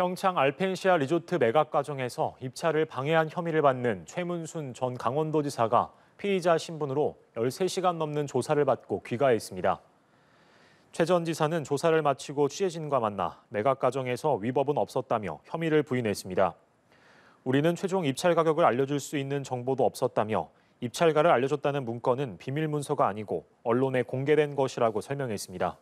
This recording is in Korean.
평창 알펜시아 리조트 매각 과정에서 입찰을 방해한 혐의를 받는 최문순 전 강원도지사가 피의자 신분으로 13시간 넘는 조사를 받고 귀가했습니다. 최 전 지사는 조사를 마치고 취재진과 만나 매각 과정에서 위법은 없었다며 혐의를 부인했습니다. 우리는 최종 입찰 가격을 알려줄 수 있는 정보도 없었다며 입찰가를 알려줬다는 문건은 비밀 문서가 아니고 언론에 공개된 것이라고 설명했습니다.